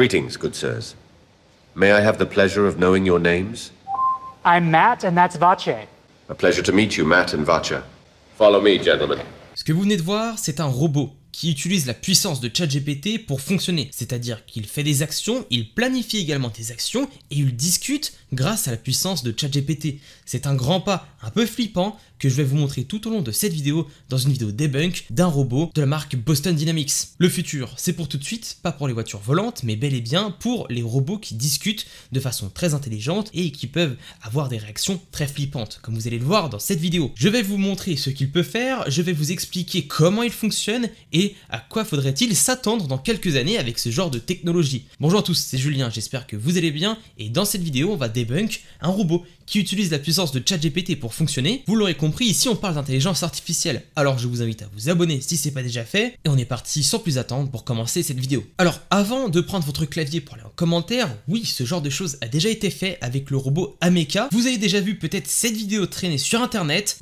Greetings, good sirs. May I have the pleasure of knowing your names? I'm Matt, and that's Vache. A pleasure to meet you, Matt and Vache. Follow me, gentlemen. Ce que vous venez de voir, c'est un robot qui utilise la puissance de ChatGPT pour fonctionner, c'est-à-dire qu'il fait des actions, il planifie également des actions et il discute grâce à la puissance de ChatGPT. C'est un grand pas, un peu flippant, que je vais vous montrer tout au long de cette vidéo dans une vidéo debunk d'un robot de la marque Boston Dynamics. Le futur, c'est pour tout de suite, pas pour les voitures volantes, mais bel et bien pour les robots qui discutent de façon très intelligente et qui peuvent avoir des réactions très flippantes, comme vous allez le voir dans cette vidéo. Je vais vous montrer ce qu'il peut faire, je vais vous expliquer comment il fonctionne et à quoi faudrait-il s'attendre dans quelques années avec ce genre de technologie. Bonjour à tous, c'est Julien, j'espère que vous allez bien et dans cette vidéo on va debunk un robot qui utilise la puissance de ChatGPT pour fonctionner. Vous l'aurez compris si ici on parle d'intelligence artificielle, alors je vous invite à vous abonner si ce n'est pas déjà fait, et on est parti sans plus attendre pour commencer cette vidéo. Alors avant de prendre votre clavier pour aller en commentaire, oui ce genre de choses a déjà été fait avec le robot Ameka, vous avez déjà vu peut-être cette vidéo traîner sur internet.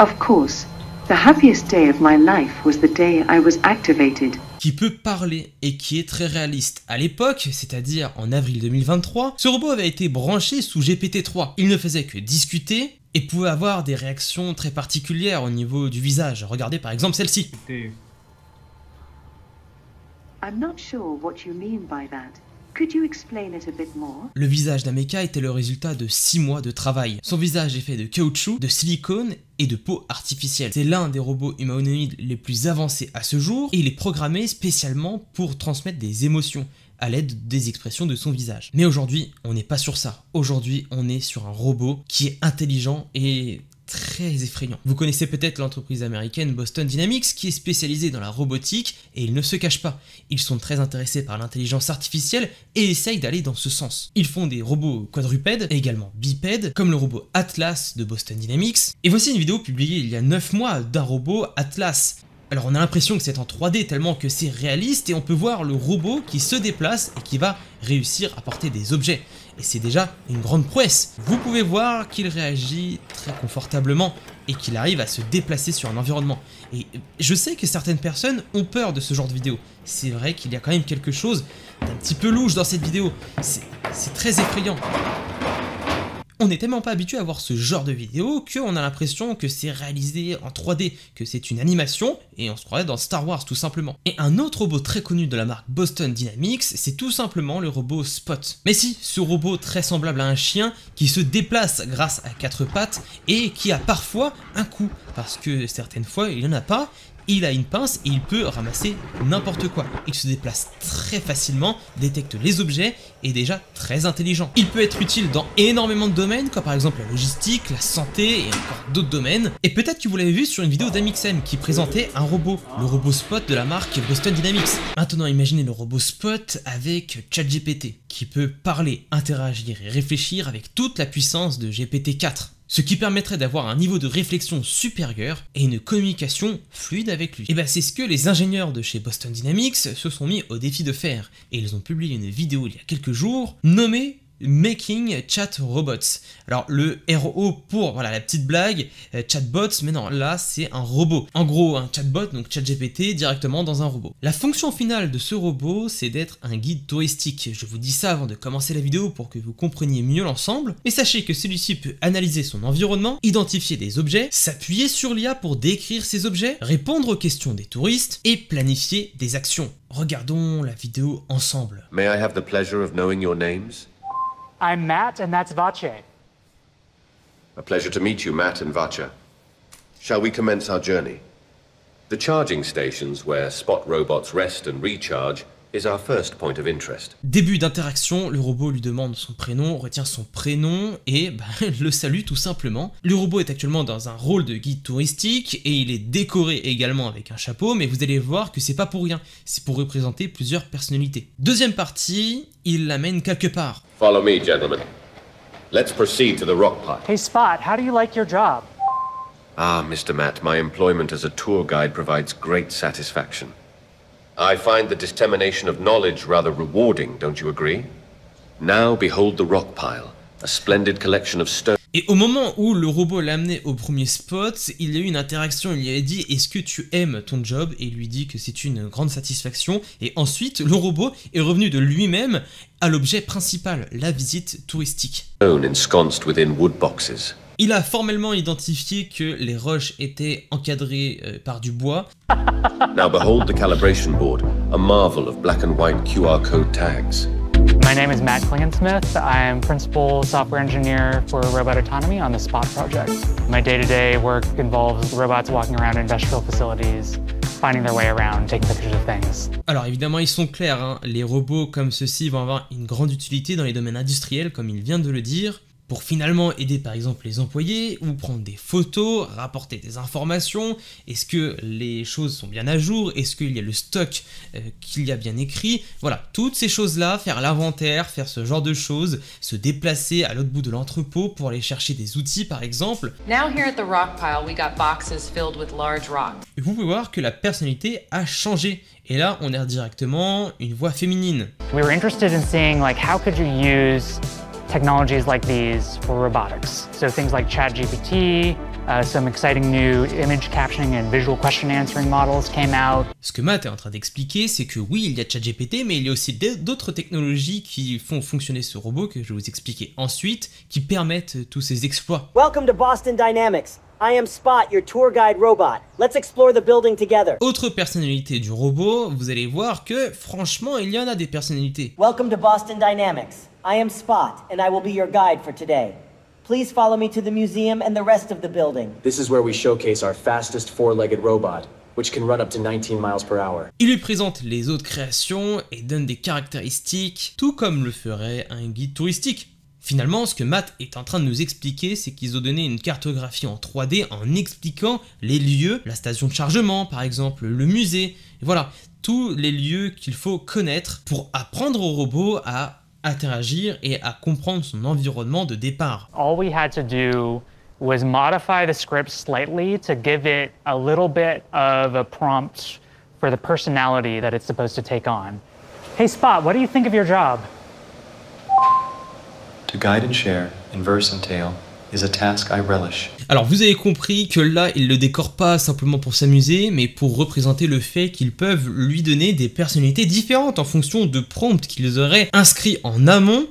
Of course, the happiest day of my life was the day I was activated qui peut parler et qui est très réaliste. À l'époque, c'est-à-dire en avril 2023, ce robot avait été branché sous GPT-3. Il ne faisait que discuter et pouvait avoir des réactions très particulières au niveau du visage. Regardez par exemple celle-ci. I'm not sure what you mean by that. Le visage d'Ameka était le résultat de 6 mois de travail. Son visage est fait de caoutchouc, de silicone et de peau artificielle. C'est l'un des robots humanoïdes les plus avancés à ce jour et il est programmé spécialement pour transmettre des émotions à l'aide des expressions de son visage. Mais aujourd'hui, on n'est pas sur ça. Aujourd'hui, on est sur un robot qui est intelligent et très effrayant. Vous connaissez peut-être l'entreprise américaine Boston Dynamics qui est spécialisée dans la robotique et ils ne se cachent pas. Ils sont très intéressés par l'intelligence artificielle et essayent d'aller dans ce sens. Ils font des robots quadrupèdes et également bipèdes comme le robot Atlas de Boston Dynamics. Et voici une vidéo publiée il y a 9 mois d'un robot Atlas alors on a l'impression que c'est en 3D tellement que c'est réaliste et on peut voir le robot qui se déplace et qui va réussir à porter des objets. Et c'est déjà une grande prouesse. Vous pouvez voir qu'il réagit très confortablement et qu'il arrive à se déplacer sur un environnement. Et je sais que certaines personnes ont peur de ce genre de vidéo. C'est vrai qu'il y a quand même quelque chose d'un petit peu louche dans cette vidéo. C'est très effrayant on n'est tellement pas habitué à voir ce genre de vidéo qu'on a l'impression que c'est réalisé en 3D, que c'est une animation, et on se croirait dans Star Wars tout simplement. Et un autre robot très connu de la marque Boston Dynamics, c'est tout simplement le robot Spot. Mais si, ce robot très semblable à un chien, qui se déplace grâce à quatre pattes, et qui a parfois un coup, parce que certaines fois il n'y en a pas, il a une pince et il peut ramasser n'importe quoi. Il se déplace très facilement, détecte les objets et est déjà très intelligent. Il peut être utile dans énormément de domaines, comme par exemple la logistique, la santé et encore d'autres domaines. Et peut-être que vous l'avez vu sur une vidéo d'Amixem qui présentait un robot, le robot Spot de la marque Boston Dynamics. Maintenant imaginez le robot Spot avec ChatGPT, qui peut parler, interagir et réfléchir avec toute la puissance de GPT-4 ce qui permettrait d'avoir un niveau de réflexion supérieur et une communication fluide avec lui. Et bah c'est ce que les ingénieurs de chez Boston Dynamics se sont mis au défi de faire, et ils ont publié une vidéo il y a quelques jours nommée Making Chat Robots. Alors le RO pour voilà la petite blague, chat euh, chatbots, mais non, là c'est un robot. En gros, un chatbot, donc ChatGPT directement dans un robot. La fonction finale de ce robot, c'est d'être un guide touristique. Je vous dis ça avant de commencer la vidéo pour que vous compreniez mieux l'ensemble, et sachez que celui-ci peut analyser son environnement, identifier des objets, s'appuyer sur l'IA pour décrire ces objets, répondre aux questions des touristes et planifier des actions. Regardons la vidéo ensemble. May I have the pleasure of knowing your names? I'm Matt, and that's Vache. A pleasure to meet you, Matt and Vache. Shall we commence our journey? The charging stations, where spot robots rest and recharge, Is our first point of Début d'interaction, le robot lui demande son prénom, retient son prénom et bah, le salue tout simplement. Le robot est actuellement dans un rôle de guide touristique et il est décoré également avec un chapeau, mais vous allez voir que c'est pas pour rien, c'est pour représenter plusieurs personnalités. Deuxième partie, il l'amène quelque part. Follow me, gentlemen. Let's proceed to the rock pile. Hey Spot, how do you like your job? Ah, Mr. Matt, my employment as a tour guide provides great satisfaction. I find the dissemination of knowledge rather rewarding, don't you agree? Now behold the rock pile, a splendid collection of stones. Et au moment où le robot l'a amené au premier spot, il y a eu une interaction, il lui a dit est-ce que tu aimes ton job et il lui dit que c'est une grande satisfaction et ensuite le robot est revenu de lui-même à l'objet principal, la visite touristique. Stone ensconced within wood boxes. Il a formellement identifié que les roches étaient encadrées euh, par du bois. Now behold the calibration board, a marvel of black and white QR code tags. My name is Matt Klingensmith. I am principal software engineer for Robot Autonomy on the SPOT project. My day-to-day -day work involves robots walking around industrial facilities, finding their way around, taking pictures of things. Alors évidemment, ils sont clairs, hein. les robots comme ceux-ci vont avoir une grande utilité dans les domaines industriels, comme il vient de le dire pour finalement aider par exemple les employés ou prendre des photos, rapporter des informations, est-ce que les choses sont bien à jour, est-ce qu'il y a le stock euh, qu'il y a bien écrit, voilà, toutes ces choses-là, faire l'inventaire, faire ce genre de choses, se déplacer à l'autre bout de l'entrepôt pour aller chercher des outils par exemple. vous pouvez voir que la personnalité a changé et là, on a directement une voix féminine. Technologies like these for robotics. So things like ChatGPT, uh, some exciting new image captioning and visual question answering models came out. Ce que Matt est en train d'expliquer, c'est que oui, il y a ChatGPT, mais il y a aussi d'autres technologies qui font fonctionner ce robot que je vais vous expliquer ensuite, qui permettent tous ces exploits. Welcome to Boston Dynamics. I am Spot, your tour guide robot. Let's explore the building together. Autre personnalité du robot, vous allez voir que franchement, il y en a des personnalités. Welcome to Boston Dynamics. I am Spot, and I will be your guide for today. Please follow me to the museum and the rest of the building. This is where we showcase our fastest four-legged robot. Which can run up to 19 miles per hour. Il lui présente les autres créations et donne des caractéristiques, tout comme le ferait un guide touristique. Finalement, ce que Matt est en train de nous expliquer, c'est qu'ils ont donné une cartographie en 3D en expliquant les lieux, la station de chargement par exemple, le musée, voilà, tous les lieux qu'il faut connaître pour apprendre au robot à interagir et à comprendre son environnement de départ. All we had to do was modify the script slightly to give it a little bit of a prompt for the personality that it's supposed to take on. Hey Spot, what do you think of your job? To guide and share, in verse and tale, Alors vous avez compris que là, il le décore pas simplement pour s'amuser, mais pour représenter le fait qu'ils peuvent lui donner des personnalités différentes en fonction de prompts qu'ils auraient inscrits en amont.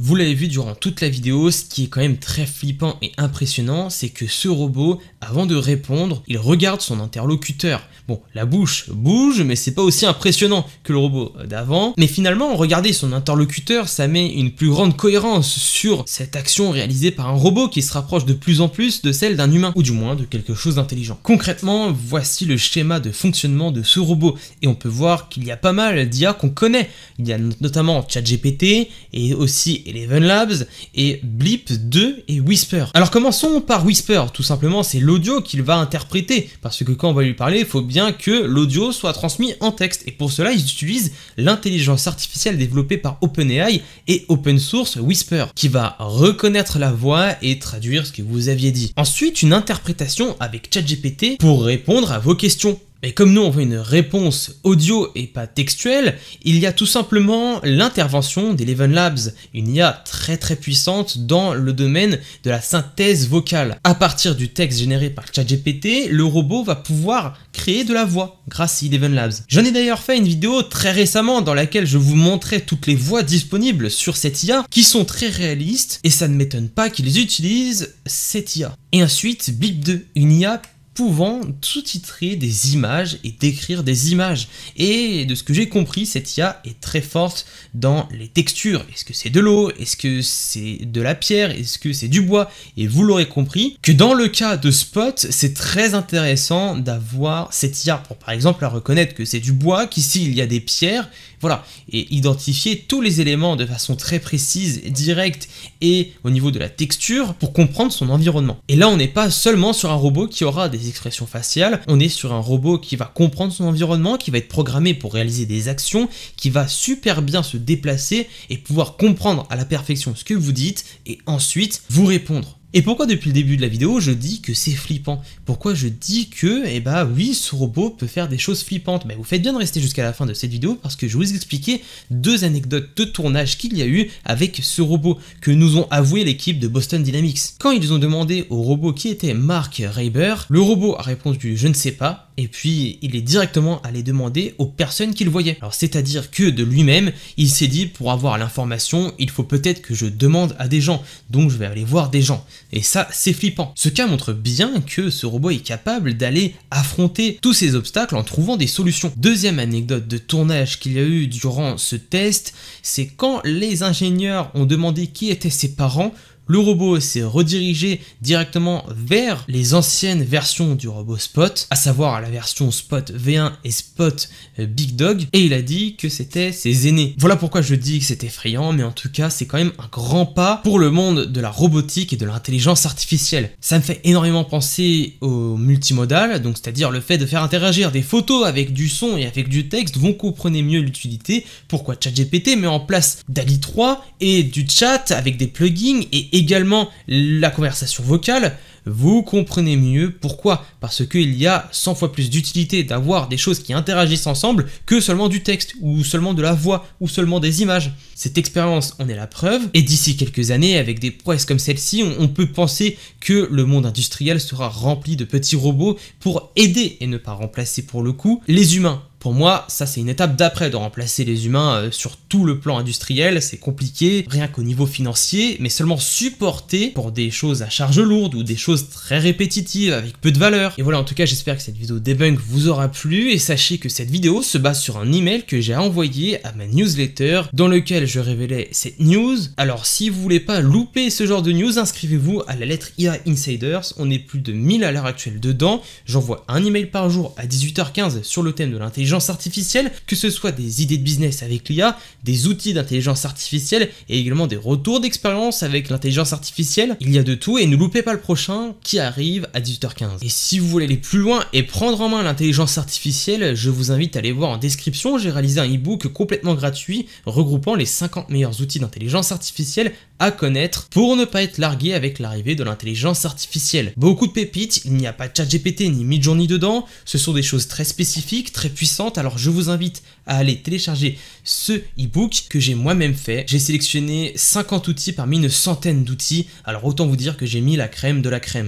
Vous l'avez vu durant toute la vidéo, ce qui est quand même très flippant et impressionnant, c'est que ce robot, avant de répondre, il regarde son interlocuteur. Bon, la bouche bouge, mais c'est pas aussi impressionnant que le robot d'avant. Mais finalement, regarder son interlocuteur, ça met une plus grande cohérence sur cette action réalisée par un robot qui se rapproche de plus en plus de celle d'un humain, ou du moins de quelque chose d'intelligent. Concrètement, voici le schéma de fonctionnement de ce robot, et on peut voir qu'il y a pas mal d'IA qu'on connaît. Il y a notamment ChatGPT, et aussi Eleven Labs, et Blip 2 et Whisper. Alors commençons par Whisper, tout simplement c'est l'audio qu'il va interpréter, parce que quand on va lui parler, il faut bien que l'audio soit transmis en texte, et pour cela ils utilisent l'intelligence artificielle développée par OpenAI et OpenAI open source Whisper, qui va reconnaître la voix et traduire ce que vous aviez dit. Ensuite, une interprétation avec ChatGPT pour répondre à vos questions. Mais comme nous on veut une réponse audio et pas textuelle, il y a tout simplement l'intervention d'Eleven Labs, une IA très très puissante dans le domaine de la synthèse vocale. À partir du texte généré par ChatGPT, le robot va pouvoir créer de la voix grâce à Eleven Labs. J'en ai d'ailleurs fait une vidéo très récemment dans laquelle je vous montrais toutes les voix disponibles sur cette IA qui sont très réalistes et ça ne m'étonne pas qu'ils utilisent cette IA. Et ensuite, bip 2, une IA pouvant sous-titrer des images et décrire des images. Et de ce que j'ai compris, cette IA est très forte dans les textures. Est-ce que c'est de l'eau Est-ce que c'est de la pierre Est-ce que c'est du bois Et vous l'aurez compris que dans le cas de Spot, c'est très intéressant d'avoir cette IA pour par exemple reconnaître que c'est du bois, qu'ici il y a des pierres, voilà, et identifier tous les éléments de façon très précise, directe et au niveau de la texture pour comprendre son environnement. Et là, on n'est pas seulement sur un robot qui aura des Expression expressions faciales, on est sur un robot qui va comprendre son environnement, qui va être programmé pour réaliser des actions, qui va super bien se déplacer et pouvoir comprendre à la perfection ce que vous dites et ensuite vous répondre. Et pourquoi depuis le début de la vidéo je dis que c'est flippant Pourquoi je dis que, eh bah oui, ce robot peut faire des choses flippantes Mais vous faites bien de rester jusqu'à la fin de cette vidéo parce que je vais vous expliquer deux anecdotes de tournage qu'il y a eu avec ce robot que nous ont avoué l'équipe de Boston Dynamics. Quand ils ont demandé au robot qui était Mark Reiber, le robot a répondu je ne sais pas, et puis il est directement allé demander aux personnes qu'il voyait. Alors c'est-à-dire que de lui-même, il s'est dit pour avoir l'information, il faut peut-être que je demande à des gens, donc je vais aller voir des gens. Et ça, c'est flippant. Ce cas montre bien que ce robot est capable d'aller affronter tous ces obstacles en trouvant des solutions. Deuxième anecdote de tournage qu'il y a eu durant ce test, c'est quand les ingénieurs ont demandé qui étaient ses parents, le robot s'est redirigé directement vers les anciennes versions du robot Spot, à savoir la version Spot V1 et Spot euh, Big Dog, et il a dit que c'était ses aînés. Voilà pourquoi je dis que c'est effrayant, mais en tout cas c'est quand même un grand pas pour le monde de la robotique et de l'intelligence artificielle. Ça me fait énormément penser au multimodal, donc c'est-à-dire le fait de faire interagir des photos avec du son et avec du texte, vous comprenez mieux l'utilité, pourquoi ChatGPT met en place DALI 3 et du chat avec des plugins et également la conversation vocale, vous comprenez mieux pourquoi. Parce qu'il y a 100 fois plus d'utilité d'avoir des choses qui interagissent ensemble que seulement du texte, ou seulement de la voix, ou seulement des images. Cette expérience en est la preuve, et d'ici quelques années, avec des prouesses comme celle-ci, on peut penser que le monde industriel sera rempli de petits robots pour aider, et ne pas remplacer pour le coup, les humains pour moi, ça c'est une étape d'après de remplacer les humains euh, sur tout le plan industriel, c'est compliqué, rien qu'au niveau financier, mais seulement supporté pour des choses à charge lourde ou des choses très répétitives avec peu de valeur. Et voilà, en tout cas, j'espère que cette vidéo debunk vous aura plu et sachez que cette vidéo se base sur un email que j'ai envoyé à ma newsletter dans lequel je révélais cette news. Alors si vous voulez pas louper ce genre de news, inscrivez-vous à la lettre IA Insiders, on est plus de 1000 à l'heure actuelle dedans. J'envoie un email par jour à 18h15 sur le thème de l'intelligence artificielle, que ce soit des idées de business avec l'IA, des outils d'intelligence artificielle et également des retours d'expérience avec l'intelligence artificielle. Il y a de tout et ne loupez pas le prochain qui arrive à 18h15. Et si vous voulez aller plus loin et prendre en main l'intelligence artificielle, je vous invite à aller voir en description, j'ai réalisé un ebook complètement gratuit regroupant les 50 meilleurs outils d'intelligence artificielle à connaître pour ne pas être largué avec l'arrivée de l'intelligence artificielle. Beaucoup de pépites, il n'y a pas de chat GPT ni Midjourney dedans, ce sont des choses très spécifiques, très puissantes, alors je vous invite à aller télécharger ce ebook que j'ai moi-même fait. J'ai sélectionné 50 outils parmi une centaine d'outils, alors autant vous dire que j'ai mis la crème de la crème.